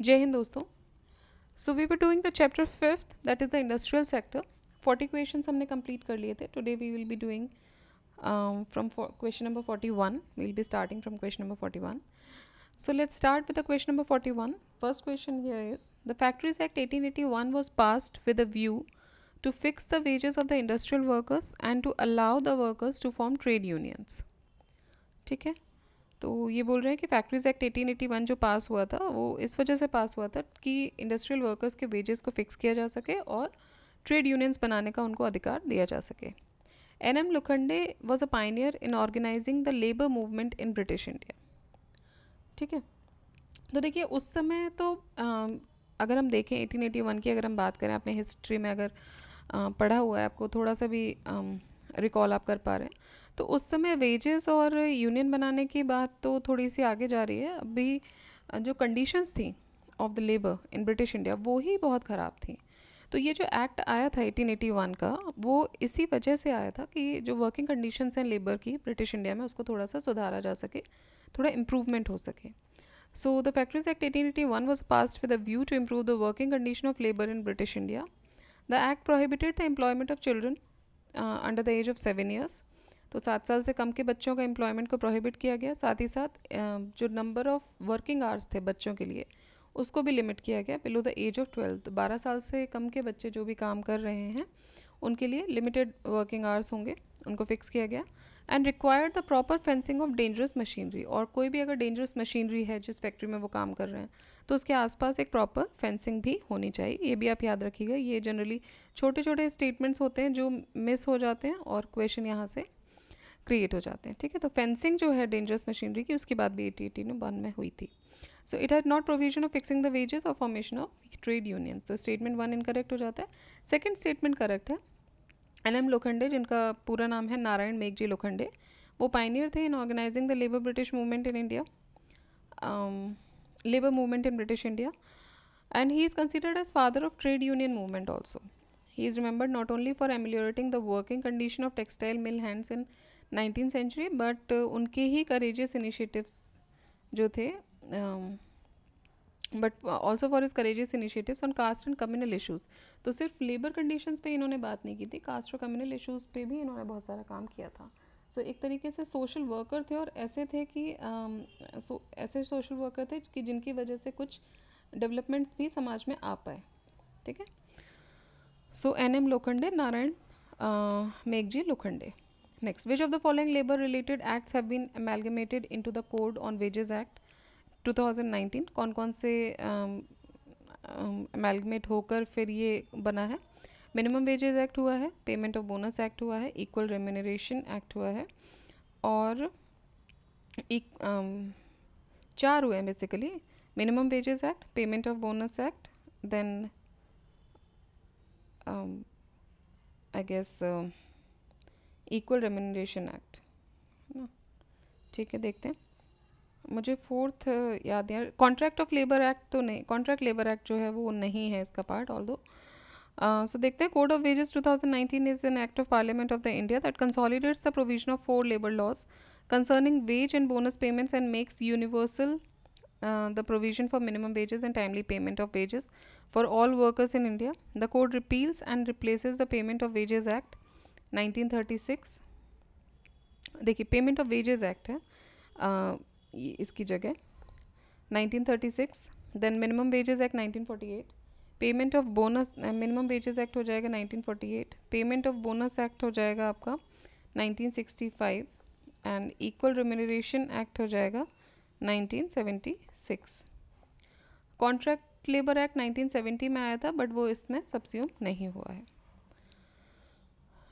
जय हिंद दोस्तों so we were doing the chapter fifth that is the industrial sector forty question हमने complete कर लिए थे today we will be doing from question number forty one we will be starting from question number forty one so let's start with the question number forty one first question here is the factories act eighteen eighty one was passed with a view to fix the wages of the industrial workers and to allow the workers to form trade unions ठीक है तो ये बोल रहे हैं कि factories act 1881 जो पास हुआ था वो इस वजह से पास हुआ था कि इंडस्ट्रियल वर्कर्स के वेजेस को फिक्स किया जा सके और ट्रेड यूनियंस बनाने का उनको अधिकार दिया जा सके N M Lokhande was a pioneer in organizing the labour movement in British India ठीक है तो देखिए उस समय तो आ, अगर हम देखें 1881 की अगर हम बात करें अपने हिस्ट्री में अगर आ, पढ़ा हुआ है आपको थोड़ा सा भी रिकॉल आप कर पा रहे हैं तो उस समय वेजेस और यूनियन बनाने की बात तो थोड़ी सी आगे जा रही है अभी जो कंडीशंस थी of the labour in British India वो ही बहुत ख़राब थी तो ये जो एक्ट आया था 1881 का वो इसी वजह से आया था कि जो वर्किंग कंडीशंस हैं लेबर की ब्रिटिश इंडिया में उसको थोड़ा सा सुधारा जा सके थोड़ा इम्प्रूवमेंट हो सके so the factories act 1881 was passed with a view to improve the working condition of labour in British India the act prohibited the employment of children under the age of seven years तो सात साल से कम के बच्चों का employment को prohibit किया गया साथ ही साथ जो नंबर ऑफ़ वर्किंग आवर्स थे बच्चों के लिए उसको भी लिमिट किया गया below the age of twelfth तो बारह साल से कम के बच्चे जो भी काम कर रहे हैं उनके लिए लिमिटेड वर्किंग आवर्स होंगे उनको फिक्स किया गया and required the proper fencing of dangerous machinery और कोई भी अगर डेंजरस मशीनरी है जिस फैक्ट्री में वो काम कर रहे हैं तो उसके आसपास एक प्रॉपर फेंसिंग भी होनी चाहिए ये भी आप याद रखिएगा ये जनरली छोटे छोटे स्टेटमेंट्स होते हैं जो मिस हो जाते हैं और क्वेश्चन यहाँ से क्रिएट हो जाते हैं ठीक है तो फेंसिंग जो है डेंजरस मशीनरी की उसके बाद भी एटी एटी वन में हुई थी so it had not provision of fixing the wages और फॉर्मेशन ऑफ ट्रेड यूनियंस तो स्टेटमेंट वन इनकरेक्ट हो जाता है सेकेंड स्टेटमेंट करेक्ट है एन एम लोखंडे जिनका पूरा नाम है नारायण मेघजी लोखंडे वो पाइनियर थे in organizing the labour British movement in India labour movement in British India and he is considered as father of trade union movement also he is remembered not only for ameliorating the working condition of textile mill hands in nineteen century but uh, उनके ही courageous initiatives जो थे but also for is courageous initiatives on caste and communal issues तो सिर्फ labour conditions पे इन्होंने बात नहीं की थी कास्ट और कम्युनल इशूज़ पे भी इन्होंने बहुत सारा काम किया था सो so, एक तरीके से सोशल वर्कर थे और ऐसे थे कि um, ऐसे सोशल वर्कर थे कि जिनकी वजह से कुछ डेवलपमेंट्स भी समाज में आ पाए ठीक है so N M Lokhande Narayan Meghji Lokhande next Next, which of the following labor related acts into the code on wages act two thousand nineteen कौन कौन से अमेलगमेट um, um होकर फिर ये बना है मिनिमम वेजेज एक्ट हुआ है पेमेंट ऑफ बोनस एक्ट हुआ है इक्वल रेमिनरेशन एक्ट हुआ है और एक um, चार हुए हैं basically minimum wages act payment of bonus act then I guess equal remuneration act है ना ठीक है देखते हैं मुझे फोर्थ uh, याद यार कॉन्ट्रैक्ट ऑफ लेबर एक्ट तो नहीं कॉन्ट्रैक्ट लेबर एक्ट जो है वो नहीं है इसका पार्ट ऑल दो सो देखते हैं code of wages 2019 is an act of parliament of the India that consolidates the provision of four labour laws concerning wage and bonus payments and makes universal the provision for minimum wages and timely payment of wages for all workers in India the code repeals and replaces the payment of wages act 1936 देखिए payment of wages act है आ, इसकी जगह 1936 then minimum wages act 1948 payment of bonus minimum wages act हो जाएगा 1948 payment of bonus act हो जाएगा आपका 1965 and equal remuneration act हो जाएगा 1976 कॉन्ट्रैक्ट लेबर एक्ट 1970 में आया था बट वो इसमें सब्स्यूम नहीं हुआ है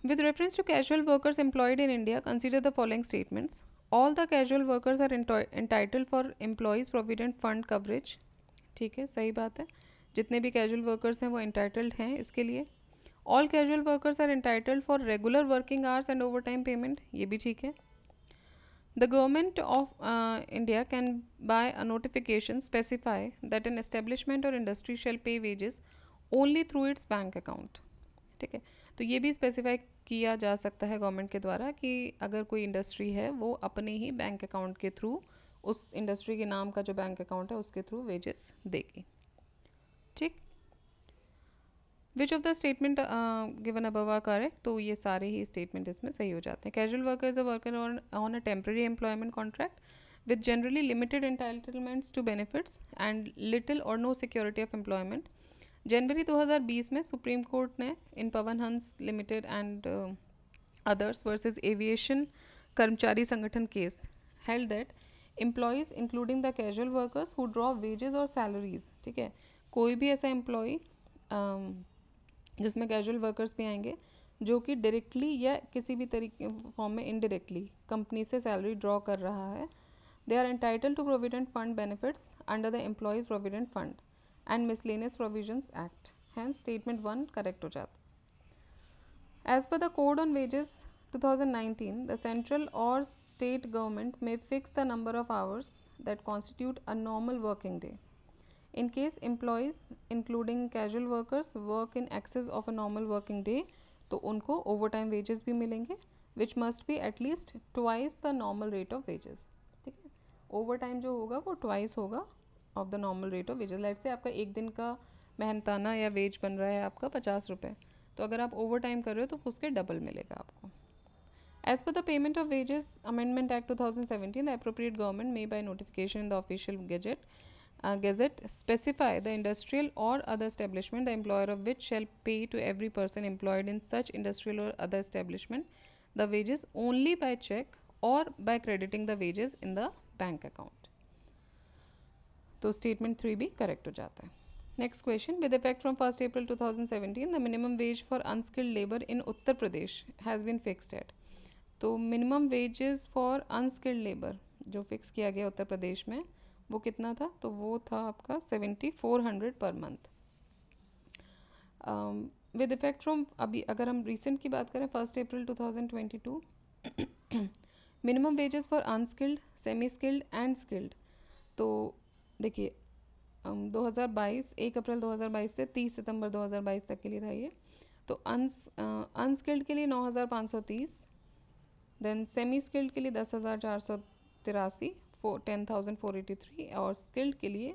with reference to casual workers employed in India consider the following statements all the casual workers are entitled for employees provident fund coverage ठीक है सही बात है जितने भी कैजुअल वर्कर्स हैं वो इंटाइटल्ड हैं इसके लिए all casual workers are entitled for regular working hours and overtime payment ये भी ठीक है the government of India can by a notification specify that an establishment or industry shall pay wages only through its bank account ठीक है तो ये भी specify किया जा सकता है गवर्नमेंट के द्वारा कि अगर कोई इंडस्ट्री है वो अपने ही बैंक अकाउंट के थ्रू उस इंडस्ट्री के नाम का जो बैंक अकाउंट है उसके थ्रू वेजेस देगी ठीक which of the statement given above are correct तो ये सारे ही स्टेटमेंट इसमें सही हो जाते हैं casual worker is a worker on a temporary employment contract with generally limited entitlements to benefits and little or no security of employment जनवरी 2020 में सुप्रीम कोर्ट ने in Pawan Hans limited and others versus aviation Karmachari Sangathan case held that employees including the casual workers who draw wages or salaries ठीक है कोई भी ऐसा employ जिसमें casual workers भी आएंगे जो कि डायरेक्टली या किसी भी तरीके फॉर्म में इनडायरेक्टली कंपनी से सैलरी ड्रॉ कर रहा है they are entitle to provident fund benefits under the employees provident fund and miscellaneous provisions act hence statement one correct हो जाता as per the code on wages 2019 the central or state government may fix the number of hours that constitute a normal working day in case employees including casual workers work in excess of a normal working day तो उनको over time wages भी मिलेंगे which must be at least twice the normal rate of wages ठीक है overtime जो होगा वो twice होगा of the normal rate of wages लाइट से आपका एक दिन का मेहनताना या वेज बन रहा है आपका पचास रुपये तो अगर आप ओवर टाइम कर रहे हो तो उसके डबल मिलेगा आपको as per the payment of wages amendment act two thousand seventeen the appropriate government may by notification the official gazette gazette specify the industrial or other establishment the employer of which shall pay to every person employed in such industrial or other establishment the wages only by cheque or by crediting the wages in the bank account तो statement three भी correct हो जाता है next question with effect from first April 2017 the minimum wage for unskilled labour in Uttar Pradesh has been fixed at तो minimum wages for unskilled labour जो fix किया गया उत्तर प्रदेश में वो कितना था तो वो था आपका seventy four hundred per month with effect from अभी अगर हम रिसेंट की बात करें first April two thousand twenty two minimum wages for unskilled semi skilled and skilled तो देखिए 2022 एक अप्रैल 2022 से 30 सितंबर 2022 तक के लिए था ये तो अनस अनस्किल्ड के लिए 9,530 देन सेमी स्किल्ड के लिए दस हज़ार चार सौ तिरासी four ten thousand four eighty three और स्किल्ड के लिए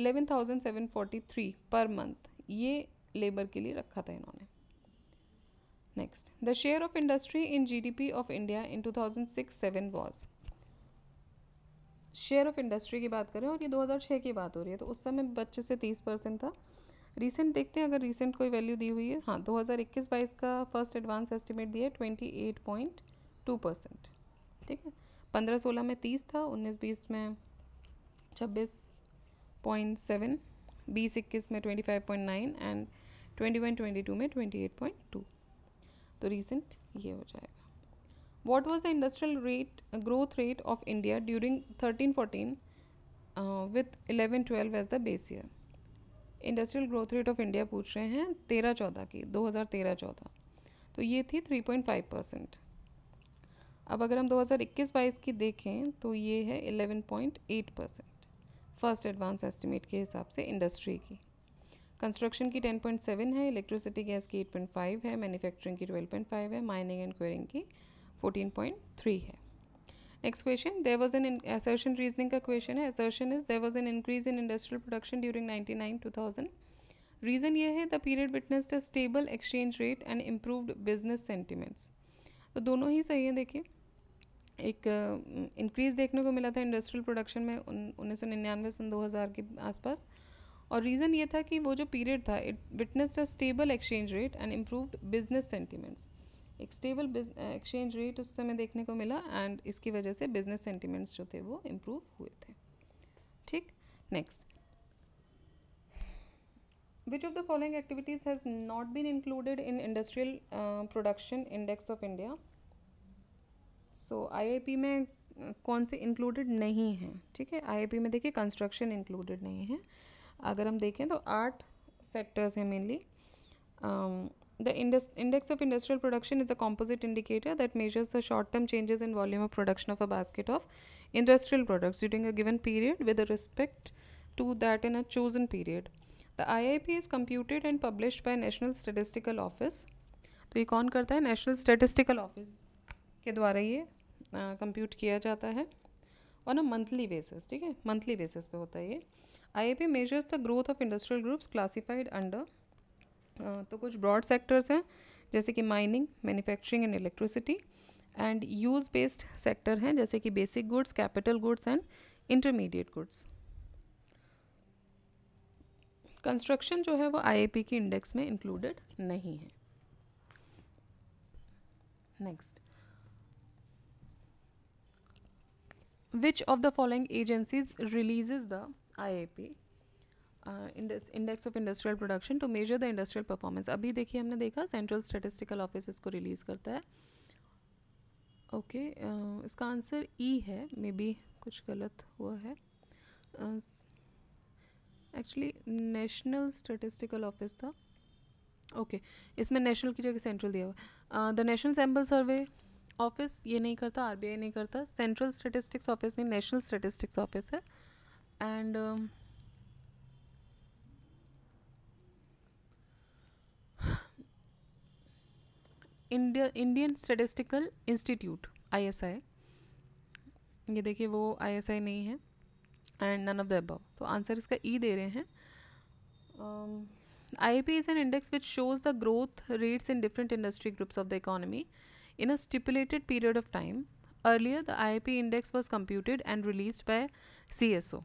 eleven thousand seven forty three per month ये लेबर के लिए रखा था इन्होंने next the share of industry in GDP of India in two thousand six seven was share of industry की बात करें और ये 2006 की बात हो रही है तो उस समय बच्चे से 30 परसेंट था रीसेंट देखते हैं अगर रिसेंट कोई वैल्यू दी हुई है हाँ 2021-22 का फर्स्ट एडवांस एस्टिमेट दिया है ट्वेंटी परसेंट ठीक है पंद्रह सोलह में तीस था उन्नीस बीस में छब्बीस पॉइंट सेवन बीस इक्कीस में twenty five point nine and twenty one twenty two में ट्वेंटी एट पॉइंट टू तो रिसेंट ये हो जाएगा what was the industrial rate uh, growth rate of india during thirteen fourteen uh, with 11 as as the base year industrial growth rate of India पूछ रहे हैं तेरह चौदह की दो हज़ार तेरह चौदह तो ये थी थ्री पॉइंट फाइव परसेंट अब अगर हम दो हज़ार इक्कीस बाईस की देखें तो ये है eleven point eight percent first advance estimate के हिसाब से इंडस्ट्री की कंस्ट्रक्शन की टेन पॉइंट सेवन है इलेक्ट्रिसिटी गैस की एट पॉइंट फाइव है मैन्युफैक्चरिंग की ट्वेल्व पॉइंट फाइव है माइनिंग एंड क्वेरिंग की 14.3 है next question there was an assertion reasoning का क्वेश्चन है assertion is there was an increase in industrial production during 99 2000 reason ये है the period witnessed a stable exchange rate and improved business sentiments तो दोनों ही सही हैं देखिए एक इंक्रीज़ uh, देखने को मिला था इंडस्ट्रियल प्रोडक्शन में उन्नीस सौ निन्यानवे सन दो हज़ार के आसपास और रीज़न ये था कि वो जो पीरियड था it witnessed a stable exchange rate and improved business sentiments एक स्टेबल एक्सचेंज रेट उस समय देखने को मिला एंड इसकी वजह से बिजनेस सेंटिमेंट्स जो थे वो इम्प्रूव हुए थे ठीक next of the following activities has not been included in industrial production index of India so I I P में कौन से इंक्लूडेड नहीं हैं ठीक है आईआईपी में देखिए कंस्ट्रक्शन इंक्लूडेड नहीं है अगर हम देखें तो आठ सेक्टर्स हैं mainly The indus- index of industrial production is a composite indicator that measures the short term changes in volume of production of a basket of industrial products during a given period with respect to that in a chosen period. The IIP is computed and published by National Statistical Office. तो ये कौन करता है national statistical office के द्वारा ये compute किया जाता है ऑन अ मंथली बेसिस ठीक है मंथली बेसिस पे होता है ये I A P measures the growth of industrial groups classified under तो कुछ ब्रॉड सेक्टर्स हैं जैसे कि mining manufacturing and electricity and use based sector हैं जैसे कि basic goods capital goods and intermediate goods construction जो है वो आईएपी की इंडेक्स में इंक्लूडेड नहीं है next the following agencies following the I I P index of industrial production to measure the industrial performance अभी देखिए हमने देखा सेंट्रल स्टेटिस्टिकल ऑफिस इसको रिलीज़ करता है ओके okay, uh, इसका आंसर ई e है मे बी कुछ गलत हुआ है एक्चुअली नेशनल स्टेटिस्टिकल ऑफिस था ओके okay, इसमें नेशनल की जगह सेंट्रल दिया हुआ the national sample survey office ये नहीं करता आरबीआई नहीं करता सेंट्रल स्टेटिस्टिक्स ऑफिस नहीं नेशनल स्टेटिस्टिक्स ऑफिस है and India Indian statistical institute ISI ये देखिए वो आईएसआई नहीं है and none of the above तो आंसर इसका ई e दे रहे हैं I P is an index which shows the growth rates in different industry groups of the economy in a stipulated period of time earlier the I P index was computed and release by C S ओ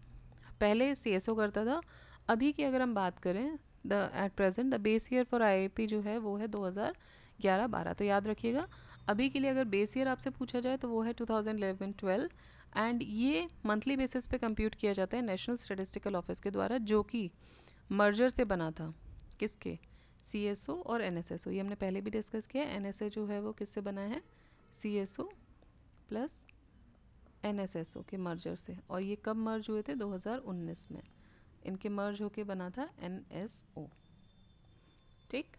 पहले C S ओ करता था अभी की अगर हम बात करें the at present the base year for I I P जो है वो है दो हज़ार ग्यारह बारह तो याद रखिएगा अभी के लिए अगर बेस ईयर आपसे पूछा जाए तो वो है two thousand eleven twelve and ये मंथली बेसिस पे कंप्यूट किया जाता है नेशनल स्टेटिस्टिकल ऑफिस के द्वारा जो कि मर्जर से बना था किसके सी एस ओ और एन एस एस ओ ये हमने पहले भी डिस्कस किया एन एस ए जो है वो किससे बना है C S O plus N S S O के मर्जर से और ये कब मर्ज हुए थे 2019 में इनके मर्ज होके बना था एन एस ओ ठीक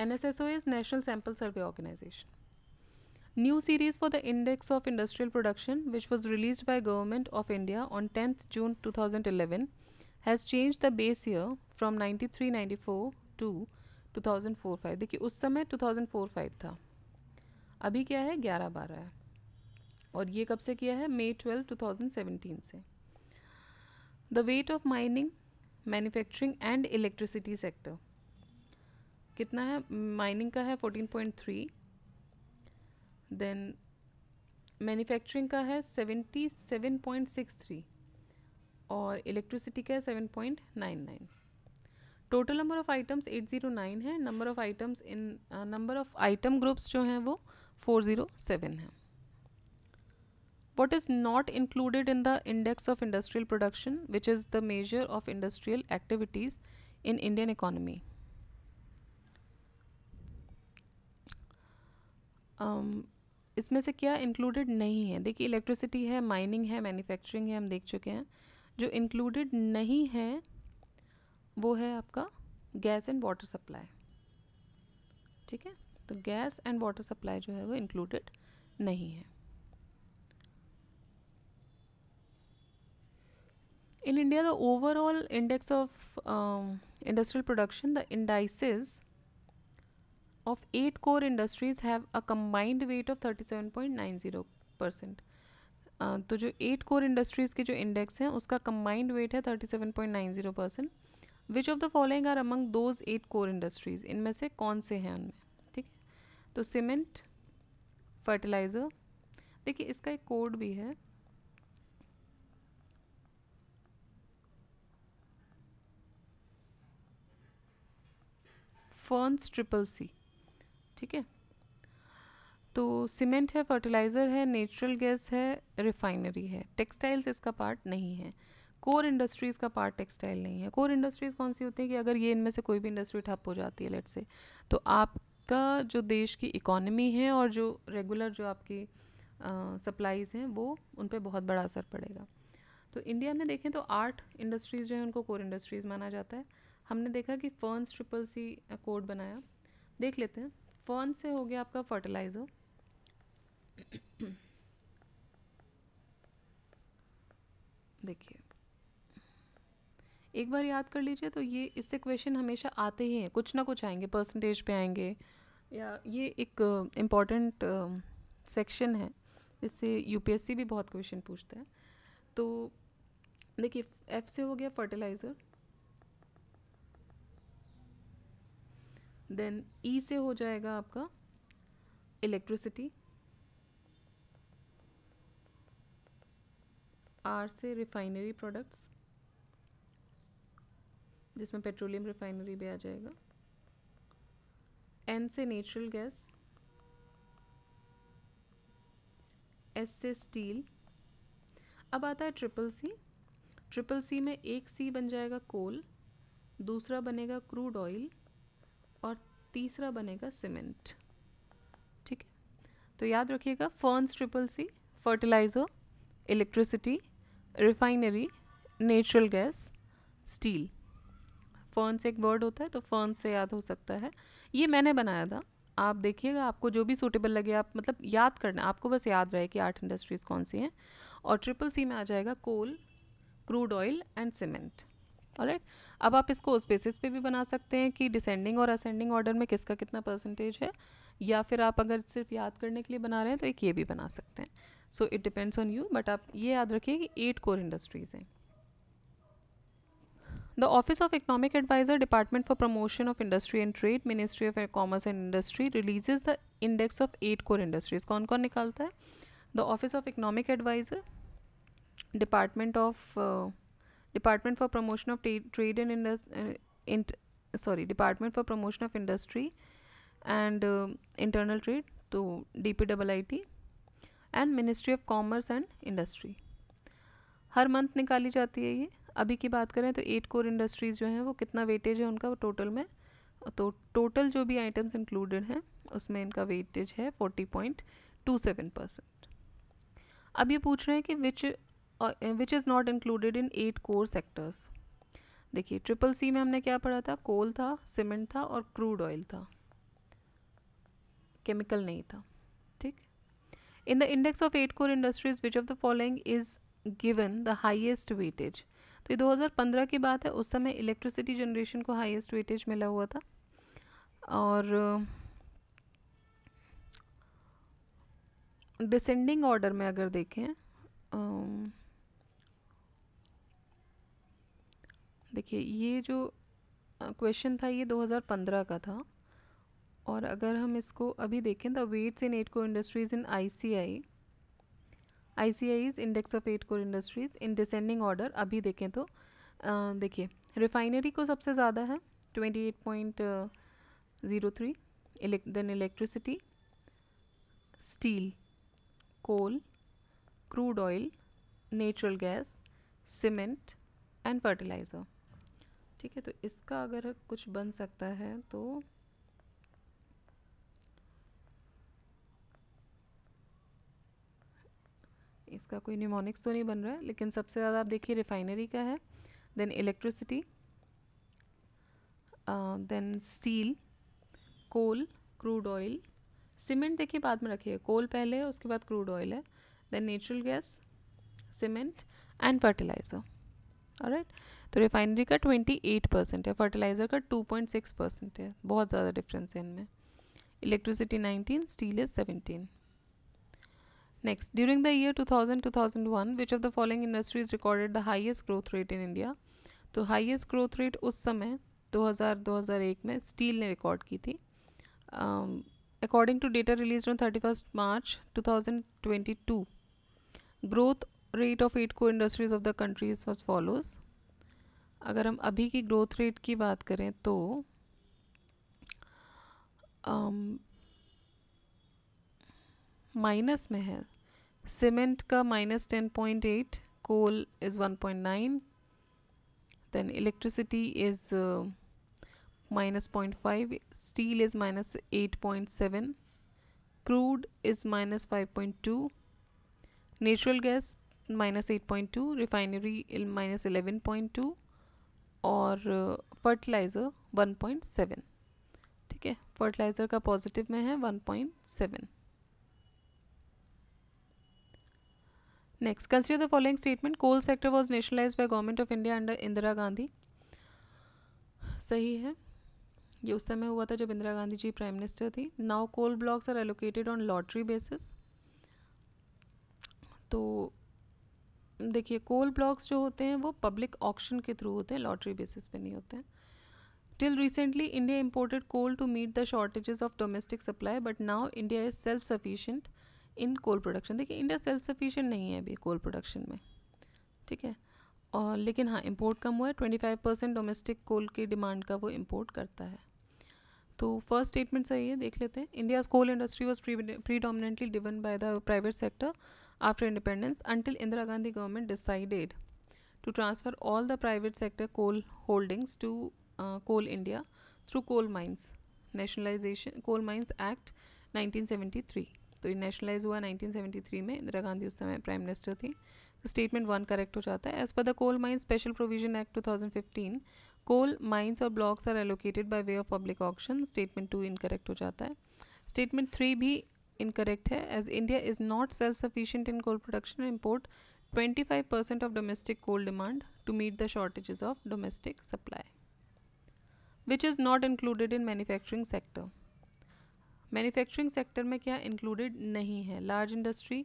N S S O is national sample survey organisation new series for the index of industrial production which was release by government of India on tenth June two thousand eleven has change the base year from ninety three ninety four to two thousand four five देखिए उस समय to thousand four five था अभी क्या है ग्यारह बारह है और ये कब से किया है May twelve two thousand seventeen से the weight of mining manufacturing and electricity sector कितना है माइनिंग का है fourteen point three then manufacturing का है seventy seven point six three और इलेक्ट्रिसिटी का है seven point nine nine total number of items eight zero nine है number of items in number of item groups जो हैं वो फोर जीरो सेवन हैं what is not included in the index of industrial production which is the measure of industrial activities in Indian economy इसमें से क्या included नहीं है देखिए इलेक्ट्रिसिटी है माइनिंग है मैन्युफैक्चरिंग है हम देख चुके हैं जो इंक्लूडेड नहीं है वो है आपका गैस एंड वाटर सप्लाई ठीक है तो गैस एंड वाटर सप्लाई जो है वो इंक्लूडेड नहीं है in India the overall index of industrial production the indices of eight core of eight core weight of thirty seven point nine zero percent तो जो एट कोर इंडस्ट्रीज़ के जो index हैं उसका कंबाइंड वेट है thirty seven point nine zero percent which of the following are among those eight core industries इनमें से कौन से हैं उनमें ठीक है तो सीमेंट फर्टिलाइज़र देखिए इसका एक कोड भी है फर्न्स ट्रिपल सी ठीक है तो सीमेंट है फर्टिलाइज़र है नेचुरल गैस है रिफाइनरी है टेक्सटाइल्स इसका पार्ट नहीं है कोर इंडस्ट्रीज़ का पार्ट टेक्सटाइल नहीं है कोर इंडस्ट्रीज़ कौन सी होती है कि अगर ये इनमें से कोई भी इंडस्ट्री ठप हो जाती है लेट से तो आपका जो देश की इकोनमी है और जो रेगुलर जो आपकी सप्लाईज़ हैं वो उन पर बहुत बड़ा असर पड़ेगा तो इंडिया में देखें तो आठ इंडस्ट्रीज़ जो हैं उनको कोर इंडस्ट्रीज़ माना जाता है हमने देखा कि फर्न्स ट्रिपल सी कोड बनाया देख लेते हैं फर्न से हो गया आपका फर्टिलाइज़र देखिए एक बार याद कर लीजिए तो ये इससे क्वेश्चन हमेशा आते ही हैं कुछ ना कुछ आएंगे परसेंटेज पे आएंगे या ये एक इम्पॉर्टेंट uh, सेक्शन uh, है इससे यूपीएससी भी बहुत क्वेश्चन पूछता है तो देखिए एफ से हो गया फर्टिलाइज़र देन ई e से हो जाएगा आपका इलेक्ट्रिसिटी आर से रिफाइनरी प्रोडक्ट्स जिसमें पेट्रोलियम रिफाइनरी भी आ जाएगा एन से नेचुरल गैस एस से स्टील अब आता है ट्रिपल सी ट्रिपल सी में एक सी बन जाएगा कोल दूसरा बनेगा क्रूड ऑयल तीसरा बनेगा सीमेंट ठीक है तो याद रखिएगा ferns triple C fertiliser electricity refinery natural gas steel fern से एक वर्ड होता है तो फर्न से याद हो सकता है ये मैंने बनाया था आप देखिएगा आपको जो भी सूटेबल लगे आप मतलब याद करना आपको बस याद रहे कि आठ इंडस्ट्रीज़ कौन सी हैं और ट्रिपल सी में आ जाएगा coal crude oil and cement और अब आप इसको उस बेसिस पे भी बना सकते हैं कि डिसेंडिंग और असेंडिंग ऑर्डर में किसका कितना परसेंटेज है या फिर आप अगर सिर्फ याद करने के लिए बना रहे हैं तो एक ये भी बना सकते हैं so it depends on you but आप ये याद रखिए कि एट कोर इंडस्ट्रीज़ हैं the office of economic adviser department for promotion of industry and trade ministry of commerce and industry releases the index of eight core industries कौन कौन निकालता है the office of economic adviser department of department for promotion of trade and इंडस्ट sorry department for promotion of industry and internal trade तो D P double I T and ministry of commerce and industry हर month निकाली जाती है ये अभी की बात करें तो एट कोर इंडस्ट्रीज़ जो हैं वो कितना वेटेज है उनका टोटल में तो टोटल जो भी आइटम्स इंक्लूडेड हैं उसमें इनका वेटेज है forty point two seven percent अब ये पूछ रहे हैं कि which which is not included in eight core sectors देखिए ट्रिपल सी में हमने क्या पढ़ा था कोल था सीमेंट था और क्रूड ऑयल था केमिकल नहीं था ठीक in the index of eight core industries which of the following is given the highest weightage तो ये 2015 की बात है उस समय इलेक्ट्रिसिटी जनरेशन को हाइएस्ट वेटेज मिला हुआ था और डिसेंडिंग uh, ऑर्डर में अगर देखें um, देखिए ये जो क्वेश्चन था ये 2015 का था और अगर हम इसको अभी देखें the weights in eight core industries in ICI ICI is index of eight core industries in descending order अभी देखें तो देखिए रिफाइनरी को सबसे ज़्यादा है twenty eight point zero three then electricity steel coal crude oil natural gas cement and fertiliser ठीक है तो इसका अगर कुछ बन सकता है तो इसका कोई निमोनिक्स तो नहीं बन रहा है लेकिन सबसे ज़्यादा आप देखिए रिफाइनरी का है then electricity then steel coal crude oil cement देखिए बाद में रखिए कोल पहले है उसके बाद क्रूड ऑयल है then natural gas cement and fertiliser right तो रिफाइनरी का 28 परसेंट है फर्टिलाइज़र का 2.6 परसेंट है बहुत ज़्यादा डिफरेंस है इनमें electricity 19 steel is 17 next during the year 2000 2001 which of the following industries recorded the highest growth rate in India तो हाइएस्ट ग्रोथ रेट उस समय 2000 2001 में स्टील ने रिकॉर्ड की थी according to data release on thirty first March two thousand twenty two growth rate of eight core industries of the countries was follows अगर हम अभी की ग्रोथ रेट की बात करें तो माइनस में है सीमेंट का minus ten point eight coal is one point nine then electricity is minus point five steel is minus eight point seven crude is minus five point two natural gas minus eight point two refinery minus eleven point two और fertiliser 1.7 ठीक है fertiliser का positive में है 1.7 next consider the following statement coal sector was nationalise by government of India under Indira Gandhi सही है ये उस समय हुआ था जब इंदिरा गांधी जी प्राइम मिनिस्टर थी now coal blocks are allocated on lottery basis तो देखिए कोल ब्लॉक्स जो होते हैं वो पब्लिक ऑक्शन के थ्रू होते हैं लॉटरी बेसिस पे नहीं होते हैं till recently India imported coal to meet the shortages of domestic supply but now India is self sufficient in coal production देखिए इंडिया सेल्फ सफिशियंट नहीं है अभी कोल प्रोडक्शन में ठीक है और लेकिन हाँ इम्पोर्ट कम हुआ है twenty five percent domestic coal की डिमांड का वो इम्पोर्ट करता है तो फर्स्ट स्टेटमेंट सही है देख लेते हैं India's coal industry was predominantly driven by the private sector after independence until Indira Gandhi government decided to transfer all the private sector coal holdings to uh, Coal India through coal mines. Nationalization Coal Mines Act 1973. तो ये nationalise हुआ 1973 में इंदिरा गांधी उस समय prime minister थी तो statement one correct हो जाता है as per the coal mines special provision act 2015 coal mines और blocks are allocated by way of public auction statement two incorrect हो जाता है स्टेटमेंट थ्री भी इनकरेक्ट है as India is not self sufficient in coal production import 25 percent of domestic coal demand to meet the shortages of domestic supply which is not included in manufacturing sector manufacturing sector में क्या included नहीं है large industry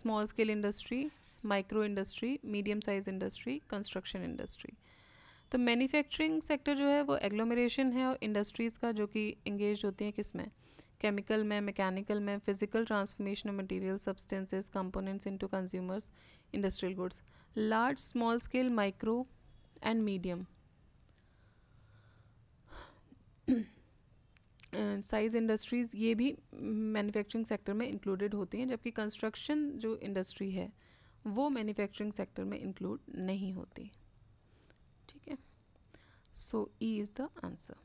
small scale industry micro industry medium size industry construction industry तो manufacturing sector जो है वो agglomeration है और इंडस्ट्रीज़ का जो कि इंगेज होती हैं किसमें केमिकल में मैकेनिकल में physical transformation of material substances components into consumers industrial goods large small scale micro and medium size industries ये भी मैन्युफैक्चरिंग सेक्टर में इंक्लूडेड होती हैं जबकि कंस्ट्रक्शन जो इंडस्ट्री है वो मैन्युफैक्चरिंग सेक्टर में इंक्लूड नहीं होती ठीक है so E is the answer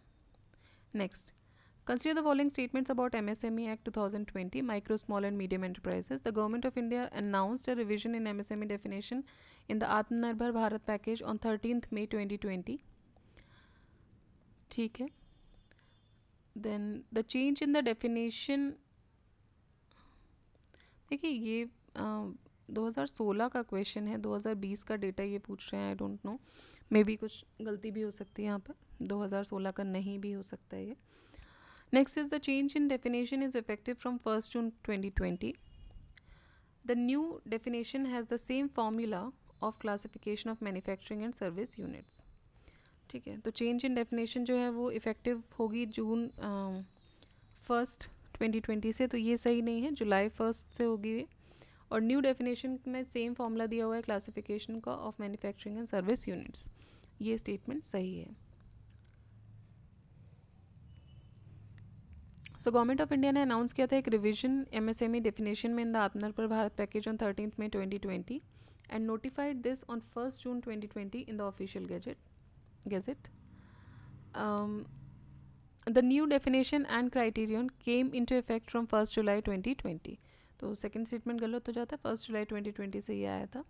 next Consider the following statements about MSME Act 2020, Micro, Small and Medium Enterprises. The Government of India announced a revision in MSME definition in the Atmanirbhar Bharat package on 13th May 2020. ठीक है then the change in the definition देखिए ये uh, 2016 का question है 2020 का data ये पूछ रहे हैं I don't know may be कुछ गलती भी हो सकती है यहाँ पर 2016 का नहीं भी हो सकता है ये Next is the change in definition is effective from 1st June 2020. The new definition has the same formula of classification of manufacturing and service units. ठीक है तो change in definition जो है वो effective होगी जून फर्स्ट uh, 2020 से तो ये सही नहीं है जुलाई फर्स्ट से होगी ये और न्यू डेफिनेशन में सेम फार्मूला दिया हुआ है क्लासिफिकेशन का of manufacturing and service units ये स्टेटमेंट सही है सो गवर्नमेंट ऑफ इंडिया ने अनाउंस किया था एक revision M M S E definition में in the Aatmanirbhar Bharat package on thirteen and notified this on first June twenty twenty in the official official gazette the new definition and criterion came into effect from first July twenty twenty तो second statement गलत हो जाता है first जुलाई twenty twenty से ही आया था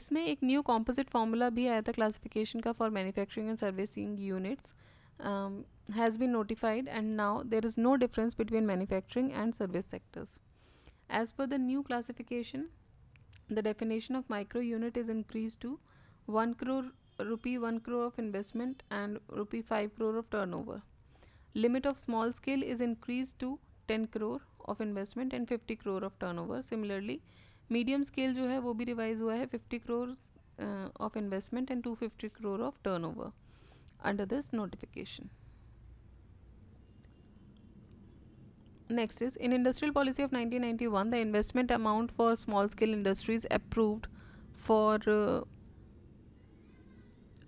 इसमें एक न्यू कॉम्पोजिट फार्मूला भी आया था क्लासिफिकेशन का for manufacturing and servicing units has been notified and now there is no difference between manufacturing and service sectors. As per the new classification, the definition of micro unit is increased to 1 crore rupee 1 crore of investment and rupee 5 crore of turnover. Limit of small scale is increased to 10 crore of investment and 50 crore of turnover. Similarly, medium scale जो है वो भी revised हुआ है 50 crore uh, of investment and 250 crore of turnover under this notification. Next is in industrial policy of 1991 the investment amount for small scale industries approved for uh,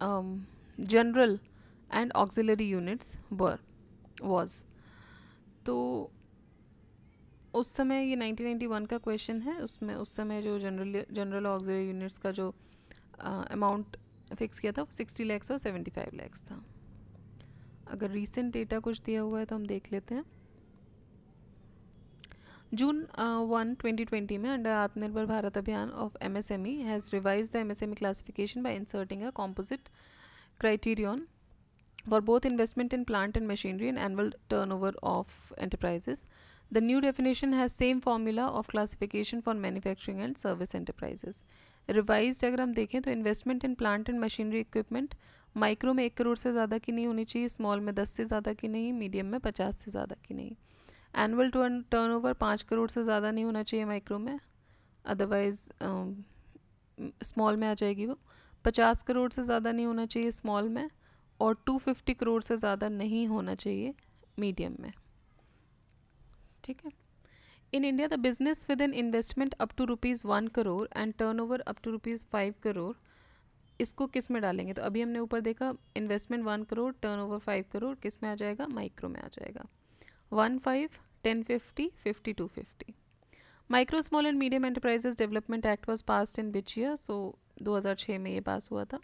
um, general and auxiliary units were was तो उस समय ये 1991 का question है उसमें उस समय जो जनरल जनरल ऑक्सिलरी यूनिट्स का जो अमाउंट फिक्स किया था वो 60 लैक्स और 75 लैक्स था अगर रीसेंट डेटा कुछ दिया हुआ है तो हम देख लेते हैं जून वन ट्वेंटी में under Aatmanirbhar Bharat Abhiyan of M S M E has revise the M S M E classification by inserting a composite criterion for both investment in plant and machinery and annual turnover of enterprises the new definition has same formula of classification for manufacturing and service enterprises revise अगर हम देखें तो investment in plant and machinery equipment micro में एक करोड़ से ज़्यादा की नहीं होनी चाहिए स्मॉल में दस से ज़्यादा की नहीं मीडियम में पचास से ज़्यादा की नहीं एनुअल टर्न ओवर पाँच करोड़ से ज़्यादा नहीं होना चाहिए माइक्रो में अदरवाइज़ स्मॉल um, में आ जाएगी वो पचास करोड़ से ज़्यादा नहीं होना चाहिए स्मॉल में और टू फिफ्टी करोड़ से ज़्यादा नहीं होना चाहिए मीडियम में ठीक है in India the business with in investment up to rupees one crore and turnover up to rupees five crore इसको किस में डालेंगे तो अभी हमने ऊपर देखा investment one crore turnover five crore किस में आ जाएगा माइक्रो में आ जाएगा one five ten fifty fifty two fifty micro small and medium enterprises development act was pass in which year so 2006 में ये पास हुआ था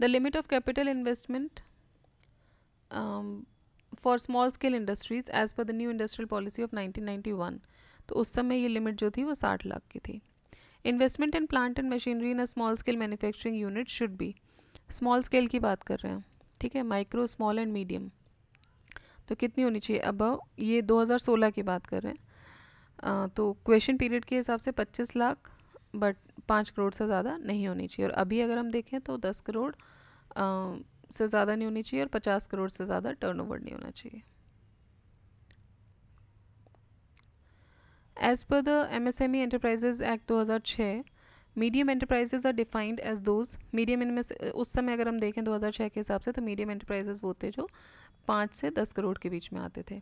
the limit of capital investment for small scale industries as per the new industrial policy of 1991 तो उस समय ये limit जो थी वो 60 लाख की थी investment in plant and machinery in a small scale manufacturing unit should be small scale की बात कर रहे हैं ठीक है माइक्रो स्मॉल एंड मीडियम तो कितनी होनी चाहिए अब ये 2016 की बात कर रहे हैं तो क्वेश्चन पीरियड के हिसाब से 25 लाख बट पाँच करोड़ से ज़्यादा नहीं होनी चाहिए और अभी अगर हम देखें तो दस करोड़ से ज़्यादा नहीं होनी चाहिए और पचास करोड़ से ज़्यादा टर्नओवर नहीं होना चाहिए as per the M S M E enterprises act दो हज़ार छः medium enterprises are defined as those medium इनमें उस समय अगर हम देखें दो हज़ार छः के हिसाब से तो मीडियम एंटरप्राइजेज वो थे जो पाँच से दस करोड़ के बीच में आते थे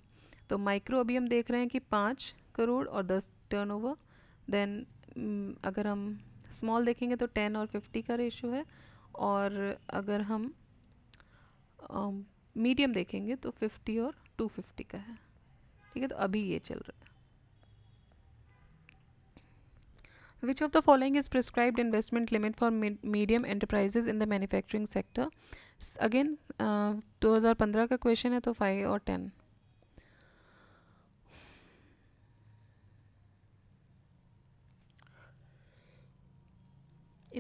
तो माइक्रो अभी हम देख रहे हैं कि पाँच करोड़ और दस टर्नओवर देन mm, अगर हम स्मॉल देखेंगे तो टेन और फिफ्टी का रेशो है और अगर हम मीडियम um, देखेंगे तो फिफ्टी और टू फिफ्टी का है ठीक है तो अभी ये चल रहा है Which of the following is prescribed investment limit for medium enterprises in the manufacturing sector? Again two हज़ार पंद्रह का क्वेश्चन है तो फाइव और ten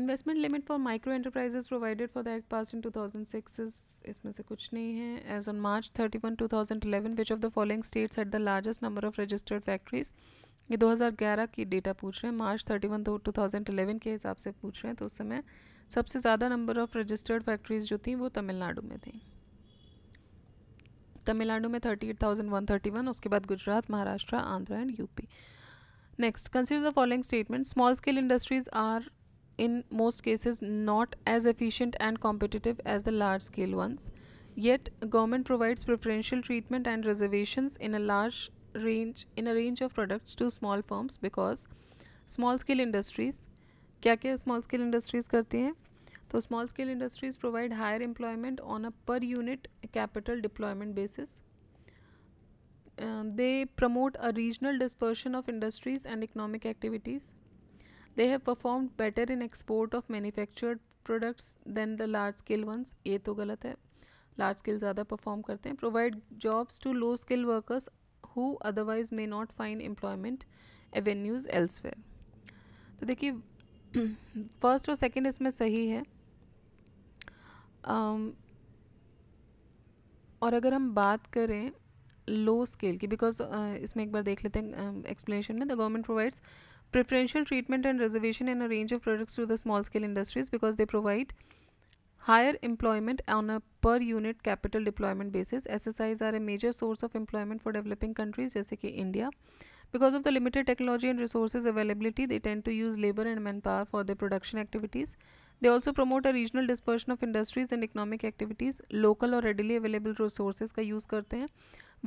investment limit for micro enterprises provided for the act pass in 2006 इसमें से कुछ नहीं है as on March 31 2011 which of the following states had the largest number of registered factories ये 2011 की डेटा पूछ रहे हैं मार्च 31 2011 के हिसाब से पूछ रहे हैं तो उस समय सबसे ज़्यादा नंबर ऑफ़ रजिस्टर्ड फैक्ट्रीज जो थी वो तमिलनाडु में थी तमिलनाडु में thirty eight thousand one thirty one उसके बाद Gujarat Maharashtra Andhra and UP next consider the following statement small scale industries are in most cases not as efficient and competitive as the large scale ones yet government provides preferential treatment and reservation in a large range in a range of products to small firms because small scale industries क्या क्या small scale industries करती हैं तो small scale industries provide higher employment on a per unit capital deployment basis they promote a regional dispersion of industries and economic activities they have perform better in export of manufactured products than the large scale ones ये तो गलत है large scale ज़्यादा perform करते हैं provide jobs to low skill workers who otherwise may not find employment avenues elsewhere तो देखिए first और सेकंड इसमें सही है um, और अगर हम बात करें लो स्केल की बिकॉज uh, इसमें एक बार देख लेते हैं एक्सप्लेनेशन uh, में the government provides preferential treatment and reservation in a range of products to the small scale industries because they provide higher employment on a per unit capital deployment basis S S are a major source of employment for developing countries जैसे कि India Because of the limited technology and resources availability, they tend to use labor and manpower for their production activities. They also promote a regional dispersion of industries and economic activities. Local or readily available resources का use करते हैं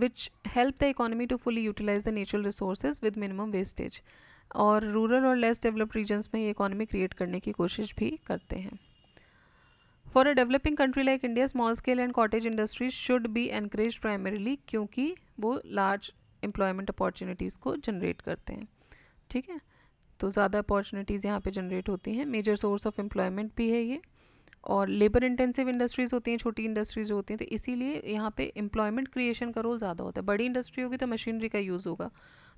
which help the economy to fully utilize the natural resources with minimum wastage. और rural और less developed regions में ये economy create करने की कोशिश भी करते हैं for a developing country like India small scale and cottage industries should be encourage primarily क्योंकि वो लार्ज एम्प्लॉयमेंट अपॉर्चुनिटीज़ को जनरेट करते हैं ठीक है तो ज़्यादा अपॉर्चुनिटीज़ यहाँ पे जनरेट होती हैं मेजर सोर्स ऑफ एम्प्लॉयमेंट भी है ये और लेबर इंटेंसिव इंडस्ट्रीज़ होती हैं छोटी इंडस्ट्रीज़ होती हैं तो इसीलिए यहाँ पे एम्प्लॉयमेंट क्रिएशन का रोल ज़्यादा होता है बड़ी इंडस्ट्री होगी तो मशीनरी का यूज़ होगा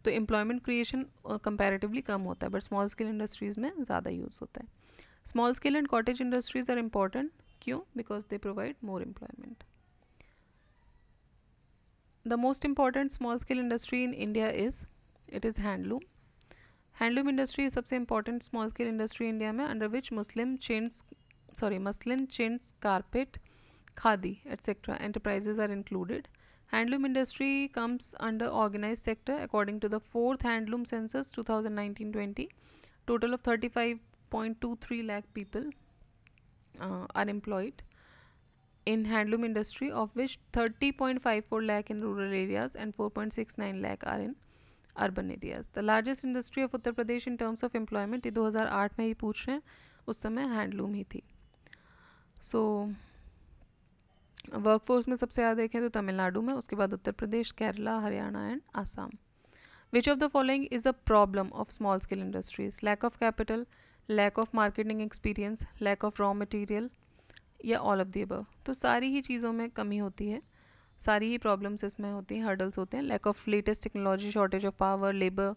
तो एम्प्लॉयमेंट क्रिएशन कंपेरेटिवली कम होता है बट स्मॉल स्केल इंडस्ट्रीज़ में ज़्यादा यूज़ होता है small scale and cottage industries are important क्यों because they provide more employment the most important small scale industry in India is it is handloom. Handloom industry is सबसे important small scale industry in India under which Muslim chains sorry muslin chintz carpet khadi etc enterprises are included handloom industry comes under organized sector according to the fourth handloom census 2019-20 total of 35.23 lakh people uh, are employed in handloom industry of which 30.54 lakh in rural areas and 4.69 lakh are in urban areas the largest industry of Uttar Pradesh in terms of employment ये 2008 में ही पूछ रहे हैं उस समय handloom ही थी सो workforce में सबसे ज़्यादा देखें तो तमिलनाडु में उसके बाद Uttar Pradesh Kerala Haryana and Assam which of the following is a problem of small scale industries lack of capital lack of marketing experience lack of raw material या ऑल ऑफ दी अबव तो सारी ही चीज़ों में कमी होती है सारी ही प्रॉब्लम्स इसमें होती हैं हर्डल्स होते हैं lack of latest technology shortage of power labour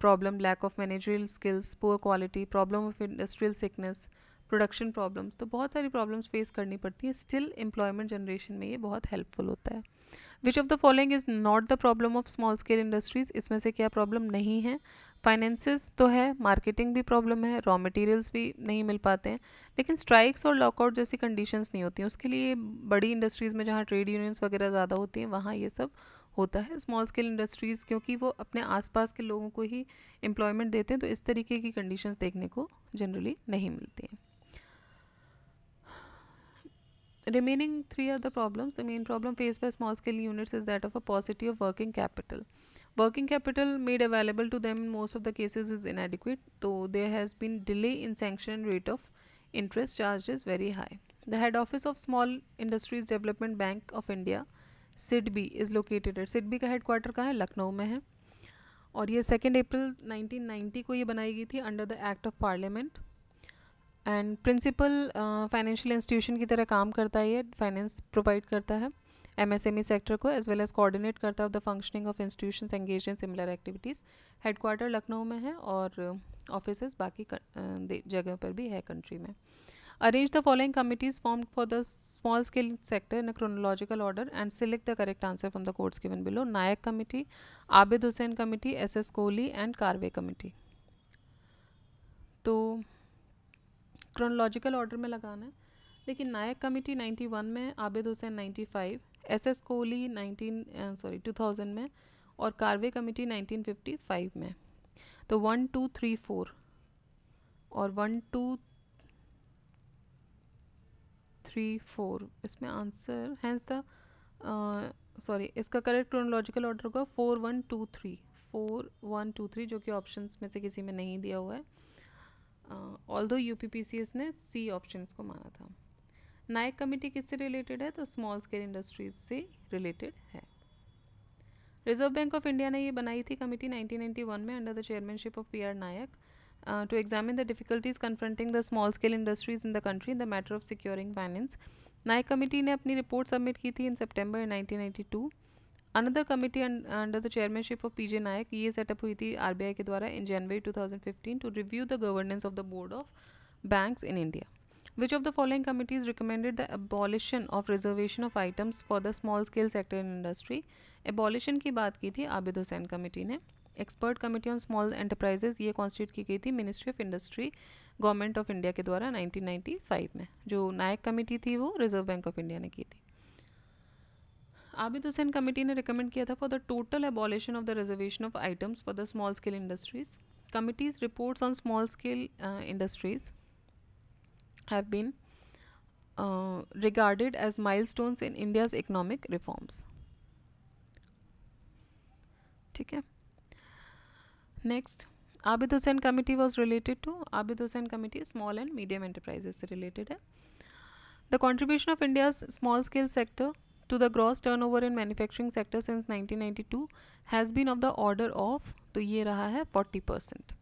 problem lack of managerial skills poor quality problem of industrial sickness production problems तो बहुत सारी प्रॉब्लम्स फेस करनी पड़ती हैं स्टिल एम्प्लॉयमेंट जनरेशन में ये बहुत हेल्पफुल होता है which of the following is not the problem of small scale industries इसमें से क्या प्रॉब्लम नहीं है फाइनेंसिस तो है मार्केटिंग भी प्रॉब्लम है रॉ मटेरियल्स भी नहीं मिल पाते हैं लेकिन स्ट्राइक्स और लॉकआउट जैसी कंडीशंस नहीं होती हैं उसके लिए बड़ी इंडस्ट्रीज़ में जहाँ ट्रेड यूनियंस वगैरह ज़्यादा होती हैं वहाँ ये सब होता है स्मॉल स्केल इंडस्ट्रीज़ क्योंकि वो अपने आसपास के लोगों को ही एम्प्लॉयमेंट देते हैं तो इस तरीके की कंडीशंस देखने को जनरली नहीं मिलती हैं remaining three are the problems the main problem face by small scale units is that of a positive working capital working capital made available to them in most of the cases is inadequate though there has been delay in sanction rate of interest charged is very high the head office of small industries development bank of india SIDBI is located SIDBI का head quarter कहाँ है लखनऊ में है और ये second April 1990 को ये बनाई गई थी under the act of parliament and principal financial institution की तरह काम करता है ये फाइनेंस प्रोवाइड करता है M M S E sector को एज वेल एज कोऑर्डिनेट करता है of the functioning of institution engage in similar activities headquarter Lucknow में है और ऑफिस uh, बाकी uh, जगहों पर भी है कंट्री में arrange the following committees form for the small scale sector in a chronological order and select the correct answer from the codes given below Nayak committee Abid Hussain committee S S Kohli and Karve committee तो chronological order में लगाना है लेकिन Nayak committee one में Abid Hussain ninety five S S Kohli nineteen sorry two thousand में और Karve committee 1955 में तो वन टू थ्री फोर और वन टू थ्री फोर इसमें आंसर हैंस द सॉरी इसका करेक्ट क्रोनोलॉजिकल ऑर्डर होगा four one two three four one two three जो कि ऑप्शंस में से किसी में नहीं दिया हुआ है although U P P C S ने सी ऑप्शन को माना था नायक कमेटी किससे रिलेटेड है तो स्मॉल स्केल इंडस्ट्रीज से रिलेटेड है रिजर्व बैंक ऑफ इंडिया ने ये बनाई थी कमेटी 1991 में under the chairmanship of P R Nayak to examine the difficulties confronting the small scale industries in the country in the matter of securing finance Nayak committee ने अपनी report submit की थी in September nineteen another committee under the chairmanship of J Nayak ये set up हुई थी are के द्वारा in January two to review the governance of the board of banks in India which of the following committees recommended the abolition of reservation of items for the small scale sector in industry abolition की बात की थी Abid Hussain committee ने expert committee on small enterprises ये constitute की गई थी ministry of industry government of India के द्वारा 1995 में जो नायक कमेटी थी वो रिजर्व बैंक ऑफ इंडिया ने की थी आबिद हुसैन कमेटी ने रिकमेंड किया था for the total abolition of the reservation of items for the small scale industries committees reports on small scale industries have been uh, regarded as milestones in India's economic reforms. Okay. Next, Abid Hussain committee was related to Abid Hussain committee small and medium enterprises related. The contribution of India's small scale sector to the gross turnover in manufacturing sector since 1992 has been of the order of तो ये रहा है 40 percent.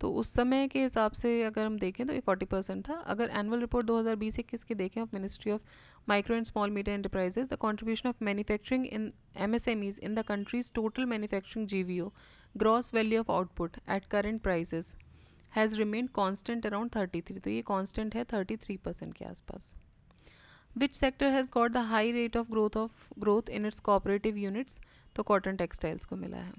तो उस समय के हिसाब से अगर हम देखें तो ये फोर्टी परसेंट था अगर एनुअल रिपोर्ट 2020 इक्कीस की देखें of ministry of micro and small medium enterprises the contribution of manufacturing in M M S Es in the country's total G V O gross value of output at current prices has remain constant around thirty three तो ये constant है thirty three percent के आसपास which sector has got the high rate of growth of growth in its cooperative units तो cotton textiles को मिला है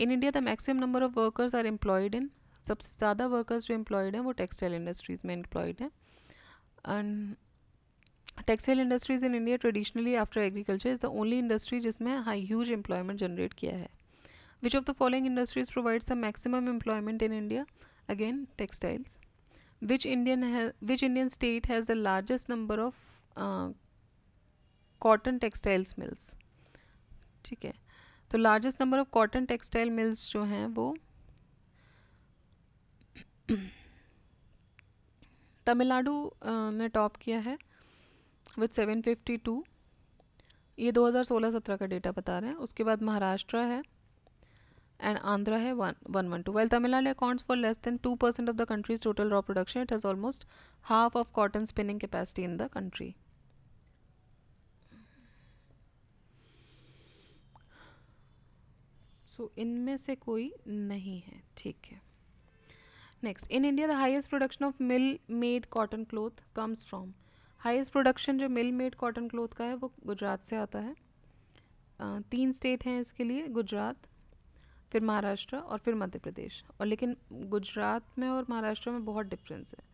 in India the maximum number of workers are employed in सबसे ज़्यादा workers जो employed हैं वो टेक्सटाइल इंडस्ट्रीज़ में एम्प्लॉयड हैं and textile industries in India traditionally after agriculture is the only industry जिसमें हाई ह्यूज एम्प्लॉयमेंट जनरेट किया है which of the following industries provides the maximum employment in India again textiles which indian which indian state has the largest number of uh, cotton textiles mills ठीक है तो largest number of cotton textile mills जो हैं वो तमिलनाडु ने top किया है with seven fifty to ये 2016-17 का डेटा बता रहे हैं उसके बाद महाराष्ट्र है एंड आंध्रा है one one one two well Tamil Nadu accounts for less than two percent of the country's total raw production it has almost half of cotton spinning capacity in the country so इनमें से कोई नहीं है ठीक है next in India the highest production of mill made cotton cloth comes from highest production जो mill made cotton cloth का है वो गुजरात से आता है तीन स्टेट हैं इसके लिए गुजरात फिर महाराष्ट्र और फिर मध्य प्रदेश और लेकिन गुजरात में और महाराष्ट्र में बहुत डिफरेंस है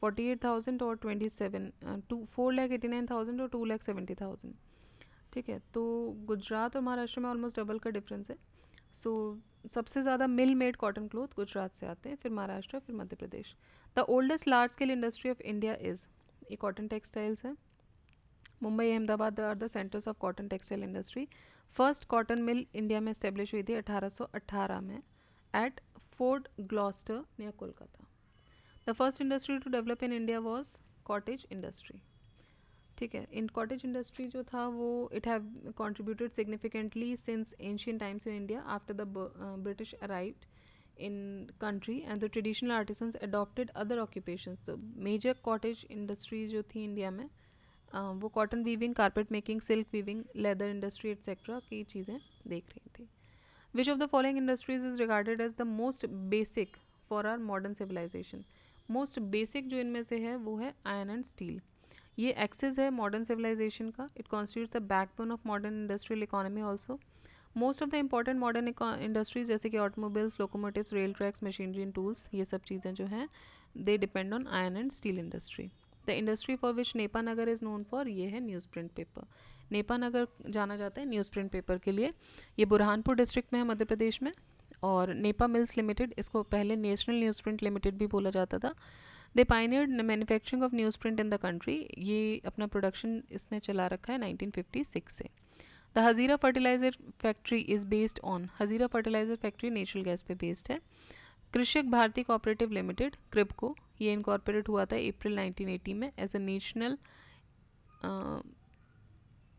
फोर्टी एट थाउजेंड और twenty seven two four lakh eighty nine thousand और टू लैख सेवेंटी थाउजेंड ठीक है तो गुजरात और महाराष्ट्र में ऑलमोस्ट डबल का डिफरेंस है सो so, सबसे ज़्यादा mill made cotton cloth Gujarat से आते हैं फिर महाराष्ट्र फिर Madhya Pradesh the oldest large scale industry of India is ये कॉटन टेक्सटाइल्स हैं Mumbai Ahmedabad are the centres of cotton textile industry first cotton mill India में स्टेब्लिश हुई थी 1818 में at fort Gloucester near Kolkata the first industry to develop in India was cottage industry ठीक है in cottage industry जो था वो it have contributed significantly since ancient times in India after the British arrived in country and the traditional artisans adopted other occupations the major cottage जो थी India में uh, वो cotton weaving carpet making silk weaving leather industry etcetera की चीज़ें देख रही थी which of the following industries is regarded as the most basic for our modern civilization most basic जो इनमें से है वो है आयरन एंड स्टील ये एक्सेस है मॉडर्न सिविलाइजेशन का it constitute the backbone of modern industrial economy also most of the important modern industries जैसे कि automobiles locomotives rail tracks machinery and tools ये सब चीज़ें जो हैं they depend on iron and steel industry the industry for which Nepanagar is known for ये है newsprint paper Nepanagar जाना जाता है न्यूज़ प्रिंट पेपर के लिए ये बुरहानपुर डिस्ट्रिक्ट में है मध्य प्रदेश में और नेपा मिल्स लिमिटेड इसको पहले नेशनल न्यूज़ प्रिंट लिमिटेड भी बोला जाता था they pioneered manufacturing of newsprint in the country ये अपना प्रोडक्शन इसने चला रखा है 1956 से the Hazira fertilizer factory is based on Hazira fertilizer factory natural gas पे बेस्ड है कृषक भारती कोऑपरेटिव लिमिटेड क्रिपको ये इनकॉर्पोरेट हुआ था अप्रैल 1980 में as a national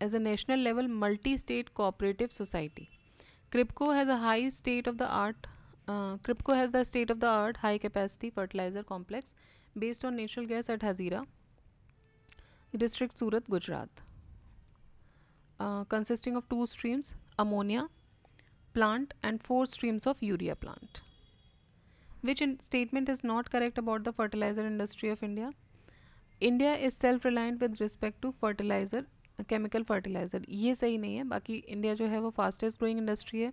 as a national level multi state cooperative society Kribhco has a high state of the art Kribhco has the state of the art high capacity fertilizer complex based on natural gas at Hazira district Surat Gujarat consisting of two streams ammonia plant and four streams of urea plant which statement is not correct about the fertilizer industry of India India is self reliant with respect to fertilizer chemical fertilizer ये सही नहीं है बाकी India जो है वो fastest growing industry है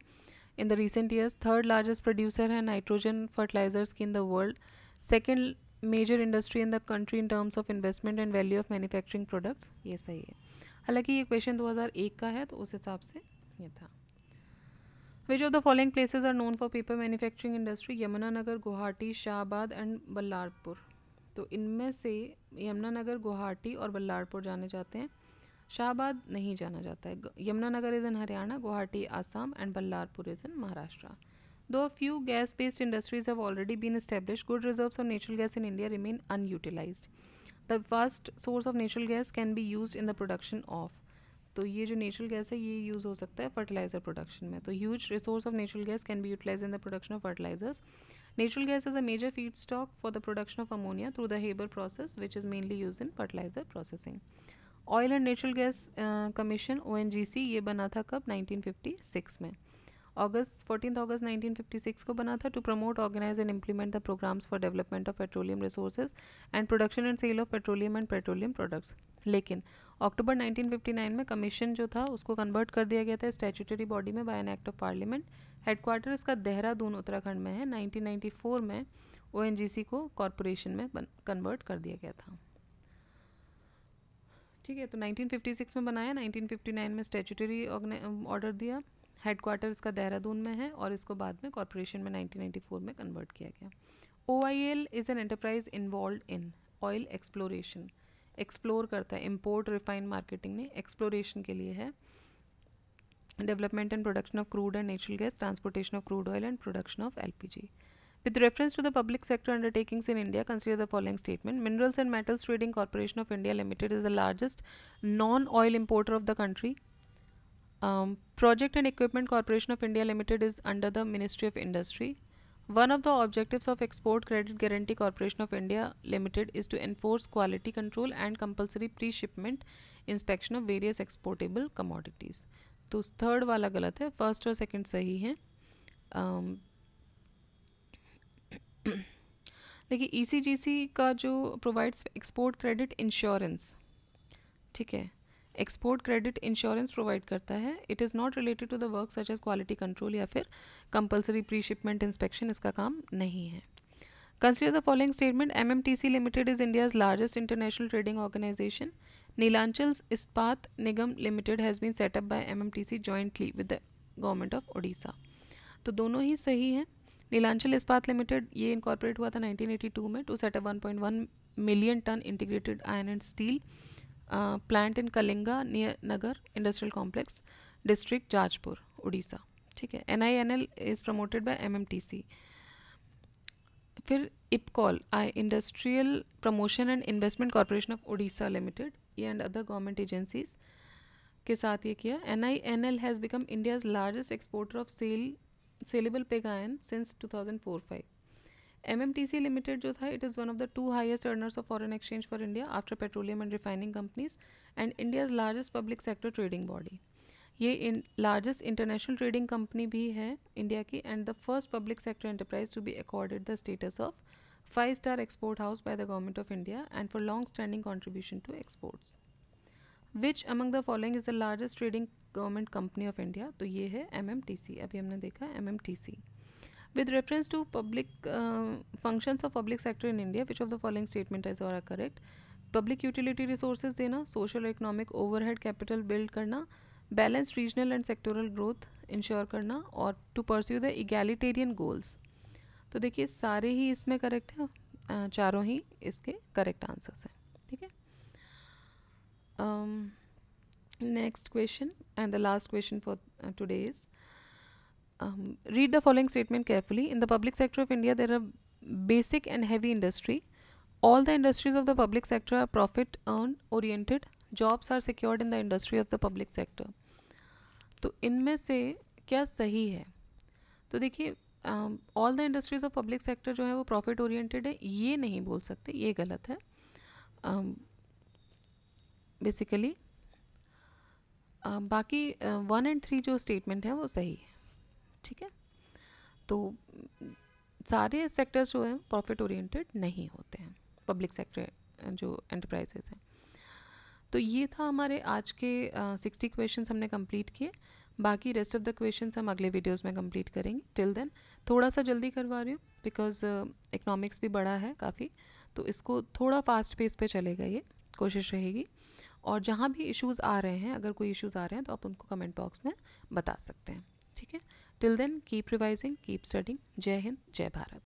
in the recent years third largest producer है नाइट्रोजन फर्टिलाइजर्स की in the world second major industry in the country in terms of investment and value of manufacturing products ये सही है हालांकि ये क्वेश्चन 2001 का है तो उस हिसाब से ये था which of the following places are known for paper manufacturing industry Yamunanagar Guwahati Shahabad and Ballarpur तो इनमें से यमुनानगर गुवाहाटी और बल्लारपुर जाने जाते हैं शाहबाद नहीं जाना जाता है Yamunanagar is in Haryana Guwahati Assam and Ballarpur is in Maharashtra Though few gas-based industries have already been established, good reserves of natural gas in India remain unutilized. The vast source of natural gas can be used in the production of तो ये जो natural gas है ये use हो सकता है fertiliser production में तो huge resource of natural gas can be utilize in the production of fertilizers natural gas is a major feed stock for the production of ammonia through the Haber process which is mainly use in fertilizer processing oil and natural gas commission O ये बना था कब nineteen में अगस्त fourteen अगस्त 1956 को बना था to promote organize and implement the programmes for development of petroleum resources and production and sale of petroleum and petroleum products लेकिन October 1959 में कमीशन जो था उसको कन्वर्ट कर दिया गया था स्टैचुटरी बॉडी में by an act of parliament headquarter इसका देहरादून उत्तराखंड में है 1994 में ओ को कॉरपोरेशन में कन्वर्ट कर दिया गया था ठीक है तो 1956 में बनाया 1959 में स्टेचुटरी ऑर्डर दिया हेडक्वार्टर इसका देहरादून में है और इसको बाद में कॉरपोरेशन में 1994 में कन्वर्ट किया गया O I L is an enterprise involve in oil exploration explore करता है इम्पोर्ट रिफाइंड मार्केटिंग ने एक्सप्लोरेशन के लिए है development and production of crude and natural gas transportation of crude oil and production of L P G With reference to the public sector undertakings in India, consider the following statement. Minerals and Metals Trading Corporation of India Limited is the largest non-oil importer of the country Um, Project and Equipment Corporation of India Limited is under the Ministry of Industry. One of the objectives of Export Credit Guarantee Corporation of India Limited is to enforce quality control and compulsory pre-shipment inspection of various exportable commodities. तो third वाला गलत है first और second सही है um, देखिए ECGC का जो प्रोवाइड्स एक्सपोर्ट क्रेडिट इंश्योरेंस ठीक है एक्सपोर्ट क्रेडिट इंश्योरेंस प्रोवाइड करता है it is not related to the work such as quality control या फिर कंपलसरी प्री शिपमेंट इंस्पेक्शन इसका काम नहीं है consider the following statement M M T C limited is India's largest international trading organization Neelachal Ispat Nigam limited has been set up by M M T C jointly with the government of Orissa तो दोनों ही सही हैं नीलांचल इस्पात limited ये इनकॉर्पोरेट हुआ था nineteen eighty two में to set up one million tonne integrated iron and steel plant in Kalinga near Nagar industrial complex district Jajpur Orissa ठीक है N I N L is promoted by M M T C फिर IPICOL I industrial promotion and investment corporation of Orissa limited and other government agencies के साथ ये किया N I N L has become India's largest exporter of cell saleable pig since two thousand four five M M T C limited जो था it is one of the two highest earners of foreign exchange for India after petroleum and refining companies and India's largest public sector trading body ये in largest international trading company भी है India की and the first public sector enterprise to be accorded the status of five star export house by the government of India and for long standing contribution to exports which among the following is the largest trading government company of India तो ये है M M T सी अभी हमने देखा M M T C With reference to public uh, functions of public sector in India, which of the following statement is or correct? Public utility resources देना, social economic overhead capital build करना, balanced regional and sectoral growth ensure करना और to pursue the egalitarian goals तो देखिए सारे ही इसमें correct हैं चारों ही इसके करेक्ट आंसर्स हैं ठीक है next question and the last question for today is Um, read the following statement carefully. In the public sector of India, there are basic and heavy industry. All the industries of the public sector are profit earn oriented. Jobs are secured in the industry of the public sector. तो इनमें से क्या सही है तो देखिए all the industries of public sector जो है वो प्रॉफिट ओरिएंटेड है ये नहीं बोल सकते ये गलत है बेसिकली um, uh, बाकी वन एंड थ्री जो स्टेटमेंट है वो सही है ठीक है तो सारे सेक्टर्स जो हैं प्रॉफिट ओरिएंटेड नहीं होते हैं पब्लिक सेक्टर जो एंटरप्राइजेज हैं तो ये था हमारे आज के सिक्सटी uh, क्वेश्चन हमने कंप्लीट किए बाकी रेस्ट ऑफ द क्वेश्चन हम अगले वीडियोस में कंप्लीट करेंगे टिल देन थोड़ा सा जल्दी करवा रही हूँ बिकॉज इकोनॉमिक्स भी बड़ा है काफ़ी तो इसको थोड़ा फास्ट पेस पे चलेगा ये कोशिश रहेगी और जहाँ भी इश्यूज़ आ रहे हैं अगर कोई इश्यूज़ आ रहे हैं तो आप उनको कमेंट बॉक्स में बता सकते हैं ठीक है till then keep revising keep studying जय हिंद जय भारत